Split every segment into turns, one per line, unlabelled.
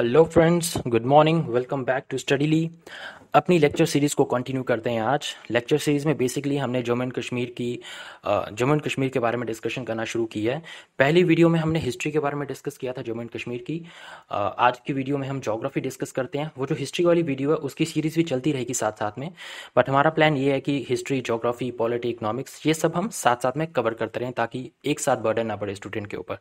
Hello friends good morning welcome back to Studyly अपनी lecture series को continue करते हैं आज लेक्चर सीरीज़ में बेसिकली हमने जम्मू एंड कश्मीर की जम्मू एंड कश्मीर के बारे में डिस्कशन करना शुरू किया है पहली वीडियो में हमने हिस्ट्री के बारे में डिस्कस किया था जम्मू एंड कश्मीर की uh, आज की वीडियो में हम जोग्राफी डिस्कस करते हैं वो जो हिस्ट्री वाली वीडियो है उसकी सीरीज़ भी चलती रहेगी साथ साथ में बट हमारा प्लान ये है कि हिस्ट्री जोग्राफी पॉलिटी इकोनॉमिक्स ये सब हम साथ साथ में कवर करते रहें ताकि एक साथ बर्डन ना पड़े स्टूडेंट के ऊपर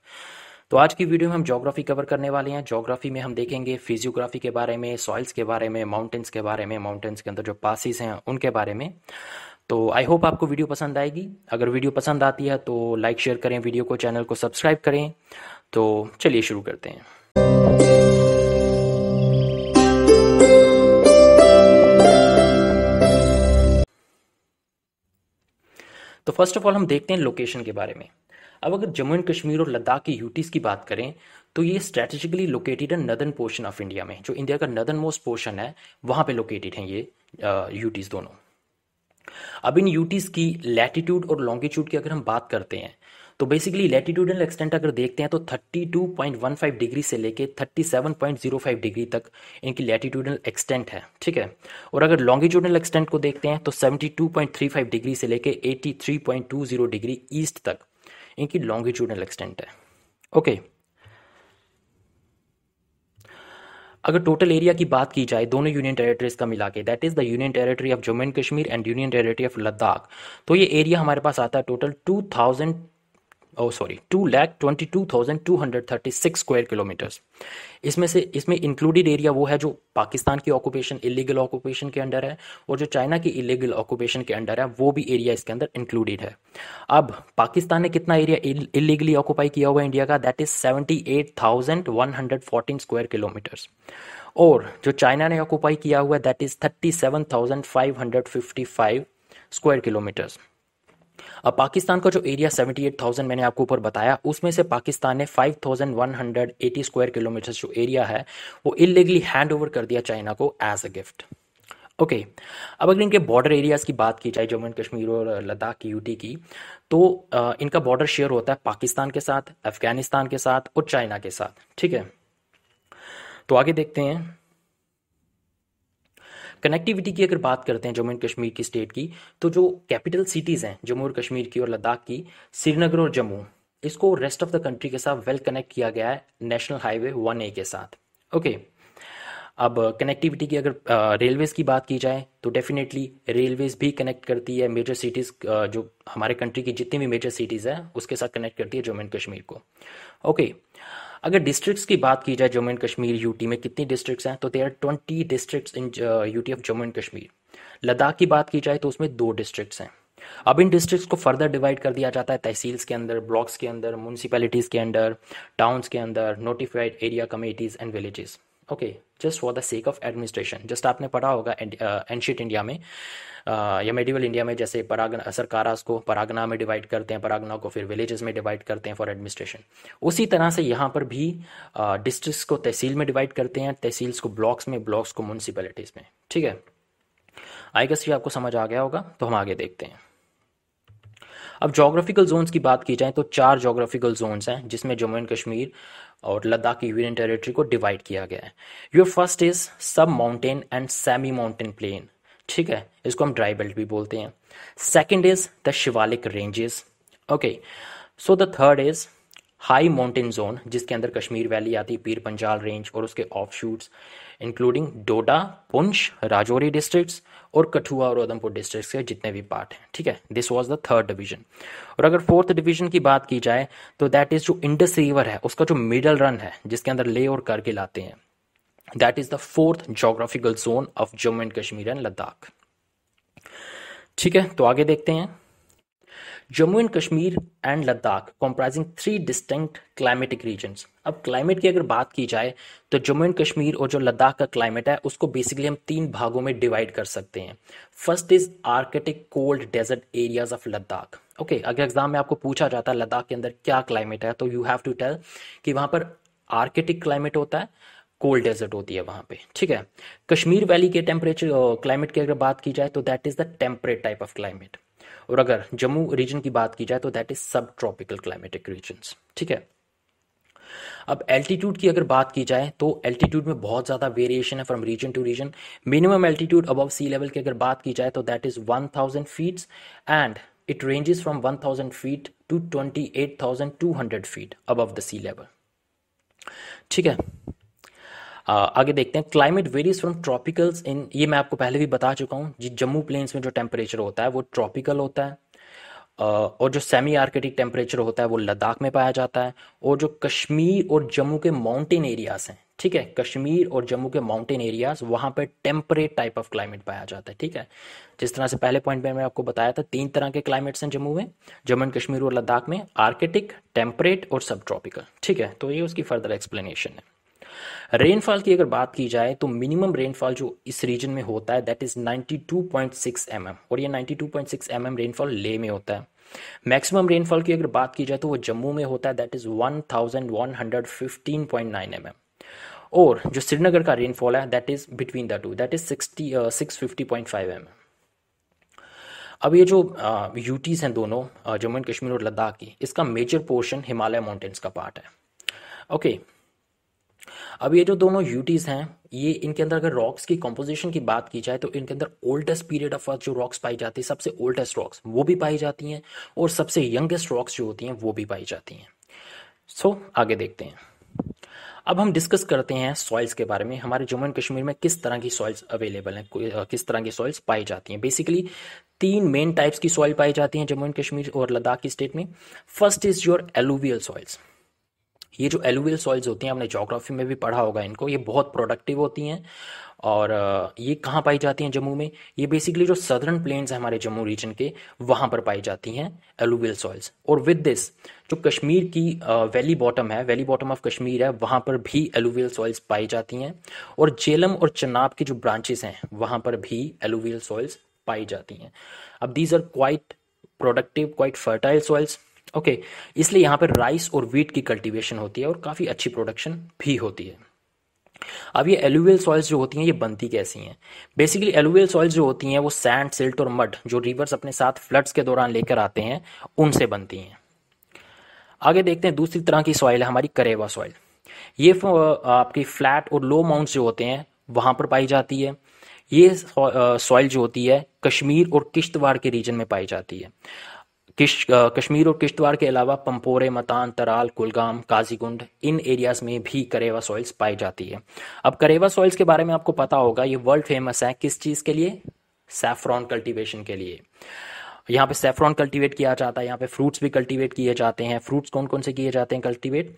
तो आज की वीडियो में हम ज्योग्राफी कवर करने वाले हैं ज्योग्राफी में हम देखेंगे फिजियोग्राफी के बारे में सॉइल्स के बारे में माउंटेन्स के बारे में माउंटेन्स के अंदर जो पासिस हैं उनके बारे में तो आई होप आपको वीडियो पसंद आएगी अगर वीडियो पसंद आती है तो लाइक शेयर करें वीडियो को चैनल को सब्सक्राइब करें तो चलिए शुरू करते हैं तो फर्स्ट ऑफ ऑल हम देखते हैं लोकेशन के बारे में अब अगर जम्मू एंड कश्मीर और लद्दाख की यूटीज़ की बात करें तो ये स्ट्रेटेजिकली लोकेटेड है नदन पोर्शन ऑफ इंडिया में जो इंडिया का नदन मोस्ट पोर्शन है वहाँ पे लोकेटेड हैं ये यूटीज़ दोनों अब इन यूटीज़ की लैटिट्यूड और लॉन्गिट्यूड की अगर हम बात करते हैं तो बेसिकली लैटिट्यूडल एक्सटेंट अगर देखते हैं तो 32.15 डिग्री से लेके 37.05 डिग्री तक इनकी लैटिट्यूडल एक्सटेंट है ठीक है और अगर लॉन्गिट्यूडल एक्सटेंट को देखते हैं तो 72.35 डिग्री से लेके 83.20 डिग्री ईस्ट तक इनकी लॉन्गिट्यूडनल एक्सटेंट है ओके अगर टोटल एरिया की बात की जाए दोनों यूनियन टेरेटरीज का मिला के that is the union territory of Jammu and Kashmir and union territory of Ladakh तो ये एरिया हमारे पास आता है total two thousand oh sorry two lakh twenty two thousand two hundred thirty six square kilometres इसमें से इसमें इंक्लूडेड एरिया वो है जो पाकिस्तान की ऑक्यूपेशन इलीगल ऑक्यूपेशन के अंडर है और जो चाइना की इलीगल ऑक्यूपेशन के अंडर है वो भी एरिया इसके अंदर इंक्लूडेड है अब पाकिस्तान ने कितना एरिया इलीगली ऑक्यूपाई किया हुआ इंडिया का that is seventy eight thousand one hundred fourteen square kilometres और जो चाइना ने ऑक्यूपाई किया हुआ है that is thirty seven thousand five hundred fifty five square kilometres अब पाकिस्तान का जो एरिया 78,000 मैंने आपको ऊपर बताया उसमें से पाकिस्तान ने 5,180 स्क्वायर किलोमीटर जो एरिया है वो इलीगली हैंड ओवर कर दिया चाइना को एज अ गिफ्ट ओके अब अगर इनके बॉर्डर एरियाज़ की बात की जाए जम्मू एंड कश्मीर और लद्दाख की यूटी की तो इनका बॉर्डर शेयर होता है पाकिस्तान के साथ अफगानिस्तान के साथ और चाइना के साथ ठीक है तो आगे देखते हैं कनेक्टिविटी की अगर बात करते हैं जम्मू एंड कश्मीर की स्टेट की तो जो कैपिटल सिटीज़ हैं जम्मू और कश्मीर की और लद्दाख की श्रीनगर और जम्मू इसको रेस्ट ऑफ द कंट्री के साथ वेल कनेक्ट किया गया है नेशनल हाईवे वन ए के साथ ओके अब कनेक्टिविटी की अगर रेलवेज़ की बात की जाए तो डेफिनेटली रेलवेज़ भी कनेक्ट करती है मेजर सिटीज़ जो हमारे कंट्री की जितनी भी मेजर सिटीज़ हैं उसके साथ कनेक्ट करती है जम्मू एंड कश्मीर को ओके okay. अगर डिस्ट्रिक्ट्स की बात की जाए जम्मू एंड कश्मीर यूटी में कितनी डिस्ट्रिक्ट्स हैं तो they are twenty districts in UT of Jammu and Kashmir Ladakh की बात की जाए तो उसमें दो डिस्ट्रिक्ट्स हैं अब इन डिस्ट्रिक्ट्स को फर्दर डिवाइड कर दिया जाता है तहसील्स के अंदर ब्लॉक्स के अंदर म्यूनसिपैलिटीज़ के अंदर टाउन्स के अंदर notified area committees and villages okay just for the sake of administration just आपने पढ़ा होगा एंशियट इंडिया uh, में uh, या मेडिवल इंडिया में जैसे परागना uh, सरकार को परागना में डिवाइड करते हैं परागना को फिर विलेजेस में डिवाइड करते हैं फॉर एडमिनिस्ट्रेशन उसी तरह से यहाँ पर भी डिस्ट्रिक्स को तहसील में डिवाइड करते हैं तहसील्स को ब्लॉक्स में ब्लॉक्स को म्यूनसिपैलिटीज़ में ठीक है आई गेस ये आपको समझ आ गया होगा तो हम आगे देखते हैं अब जोग्राफिकल जोन्स की बात की जाए तो चार जोग्राफिकल जोन्स हैं जिसमें जम्मू एंड कश्मीर और लद्दाख की यूनियन टेरिटरी को डिवाइड किया गया है your first is sub mountain and semi mountain plain ठीक है इसको हम ड्राई बेल्ट भी बोलते हैं second is the Shivalik ranges okay so the third is high mountain zone जिसके अंदर कश्मीर वैली आती है पीर पंजाल रेंज और उसके off shoots including Doda Poonch Rajouri districts और कठुआ और उधमपुर डिस्ट्रिक्ट के जितने भी पार्ट हैं ठीक है this was the third division और अगर फोर्थ डिवीजन की बात की जाए तो दैट इज जो इंडस रिवर है उसका जो मिडल रन है जिसके अंदर ले और करके लाते हैं that is the fourth geographical zone of Jammu and Kashmir and Ladakh ठीक है तो आगे देखते हैं Jammu and Kashmir and Ladakh comprising three distinct climatic regions अब क्लाइमेट की अगर बात की जाए तो जम्मू एंड कश्मीर और जो लद्दाख का क्लाइमेट है उसको बेसिकली हम तीन भागों में डिवाइड कर सकते हैं first is arctic cold desert areas of Ladakh okay अगर एग्जाम में आपको पूछा जाता है लद्दाख के अंदर क्या क्लाइमेट है तो यू हैव टू टेल कि वहां पर आर्कटिक क्लाइमेट होता है कोल्ड डेजर्ट होती है वहां पे ठीक है कश्मीर वैली के टेम्परेचर क्लाइमेट की अगर बात की जाए तो that is the temperate type of climate और अगर जम्मू रीजन की बात की जाए तो that is sub tropical climatic region ठीक है अब एल्टीट्यूड की अगर बात की जाए तो एल्टीट्यूड में बहुत ज़्यादा वेरिएशन है from region to region minimum altitude above sea level की अगर बात की जाए तो that is one thousand feet and it ranges from one thousand feet to twenty eight thousand two hundred feet above the sea level ठीक है आगे देखते हैं climate varies from tropicals in ये मैं आपको पहले भी बता चुका हूँ जी जम्मू प्लेन्स में जो टेम्परेचर होता है वो ट्रॉपिकल होता है और जो सेमी आर्कटिक टेम्परेचर होता है वो लद्दाख में पाया जाता है और जो कश्मीर और जम्मू के माउंटेन एरियाज हैं ठीक है कश्मीर और जम्मू के माउंटेन एरियाज वहाँ पर टेम्परेट टाइप ऑफ क्लाइमेट पाया जाता है ठीक है जिस तरह से पहले पॉइंट में मैं आपको बताया था तीन तरह के क्लाइमेट्स हैं जम्मू में जम्मू एंड कश्मीर और लद्दाख में आर्कटिक टेम्परेट और सब ट्रॉपिकल ठीक है तो ये उसकी फर्दर एक्सप्लेनेशन है रेनफॉल की अगर बात की जाए तो मिनिमम रेनफॉल जो इस रीजन में होता है दैट इज 92.6 टू mm, और ये 92.6 एमएम mm रेनफॉल ले में होता है मैक्सिमम रेनफॉल की अगर बात की जाए तो वो जम्मू में होता है दैट इज 1115.9 थाउजेंड और जो श्रीनगर का रेनफॉल है that is between the two that is six fifty point अब ये जो यूटीज़ uh, हैं दोनों uh, जम्मू एंड कश्मीर और लद्दाख की इसका मेजर पोर्शन हिमालय माउंटेन्स का पार्ट है ओके okay, अब ये जो दोनों यूटीज़ हैं ये इनके अंदर अगर रॉक्स की कंपोजिशन की बात की जाए तो इनके अंदर ओल्डेस्ट पीरियड ऑफ अर्थ जो रॉक्स पाई जाती है सबसे ओल्डेस्ट रॉक्स वो भी पाई जाती हैं और सबसे यंगेस्ट रॉक्स जो होती हैं वो भी पाई जाती हैं सो so, आगे देखते हैं अब हम डिस्कस करते हैं सॉइल्स के बारे में हमारे जम्मू एंड कश्मीर में किस तरह की सॉइल्स अवेलेबल हैं किस तरह की सॉइल्स पाई जाती हैं बेसिकली तीन मेन टाइप्स की सॉइल पाई जाती हैं जम्मू एंड कश्मीर और लद्दाख की स्टेट में first is your alluvial soils ये जो एलुवियल सॉइल्स होती हैं आपने जोग्राफी में भी पढ़ा होगा इनको ये बहुत प्रोडक्टिव होती हैं और ये कहाँ पाई जाती हैं जम्मू में ये बेसिकली जो सदर्न प्लेन्स हैं हमारे जम्मू रीजन के वहाँ पर पाई जाती हैं एलुवियल सॉइल्स और विद दिस जो कश्मीर की वैली बॉटम है वैली बॉटम ऑफ कश्मीर है वहाँ पर भी एलुवियल सॉइल्स पाई जाती हैं और जेलम और चनाब की जो ब्रांचेस हैं वहाँ पर भी एलुवियल सॉइल्स पाई जाती हैं अब these are quite productive quite fertile soils okay okay, इसलिए यहाँ पर राइस और वीट की कल्टीवेशन होती है और काफ़ी अच्छी प्रोडक्शन भी होती है अब ये एलुवियल सॉइल्स जो होती हैं ये बनती कैसी हैं बेसिकली एलुवियल सॉइल्स जो होती हैं वो सैंड सिल्ट और मड जो रिवर्स अपने साथ फ्लड्स के दौरान लेकर आते हैं उनसे बनती हैं आगे देखते हैं दूसरी तरह की सॉइल है हमारी करेवा सॉइल ये आपकी फ्लैट और लो माउंट्स जो होते हैं वहां पर पाई जाती है ये सॉइल जो होती है कश्मीर और किश्तवाड़ के रीजन में पाई जाती है किश कश्मीर और किश्तवाड़ के अलावा पंपोरे मतान तराल कुलगाम काजीगुंड इन एरियाज में भी करेवा सॉइल्स पाई जाती है अब करेवा सॉइल्स के बारे में आपको पता होगा ये वर्ल्ड फेमस है किस चीज़ के लिए सैफ्रॉन कल्टीवेशन के लिए यहाँ पे सेफ्रॉन कल्टीवेट किया जाता है यहाँ पे फ्रूट्स भी कल्टीवेट किए जाते हैं फ्रूट्स कौन कौन से किए जाते हैं cultivate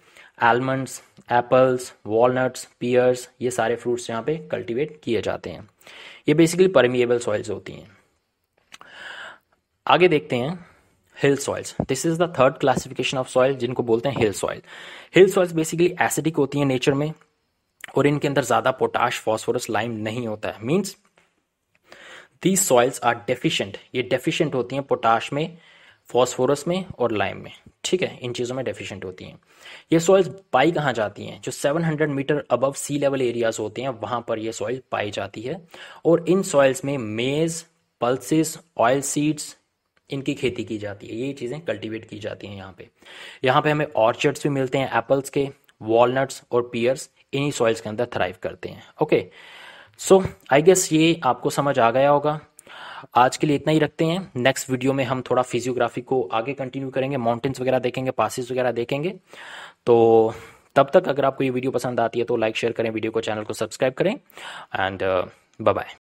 almonds apples walnuts pears ये सारे फ्रूट्स यहाँ पे कल्टीवेट किए जाते हैं ये बेसिकली परमिएबल सॉइल्स होती हैं आगे देखते हैं hill soils this is the third classification of soil जिनको बोलते हैं hill soil hill soils basically acidic होती है नेचर में और इनके अंदर ज्यादा पोटाश फॉस्फोरस लाइम नहीं होता है means these soils are deficient ये डेफिशियंट होती हैं पोटाश में फॉस्फोरस में और लाइम में ठीक है इन चीज़ों में डेफिशिएंट होती हैं ये सॉइल्स पाई कहाँ जाती हैं जो 700 metre above sea level areas होते हैं वहाँ पर ये सॉइल पाई जाती है और इन सॉइल्स में मेज पल्सिस ऑयल सीड्स इनकी खेती की जाती है ये चीज़ें कल्टीवेट की जाती हैं यहाँ पे यहाँ पे हमें ऑर्चर्ड्स भी मिलते हैं एप्पल्स के वॉलनट्स और पियर्स इन्हीं सॉइल्स के अंदर थ्राइव करते हैं ओके सो आई गेस ये आपको समझ आ गया होगा आज के लिए इतना ही रखते हैं नेक्स्ट वीडियो में हम थोड़ा फिजियोग्राफी को आगे कंटिन्यू करेंगे माउंटेन्स वगैरह देखेंगे पासिस वगैरह देखेंगे तो तब तक अगर आपको ये वीडियो पसंद आती है तो लाइक शेयर करें वीडियो को चैनल को सब्सक्राइब करें एंड बाय बाय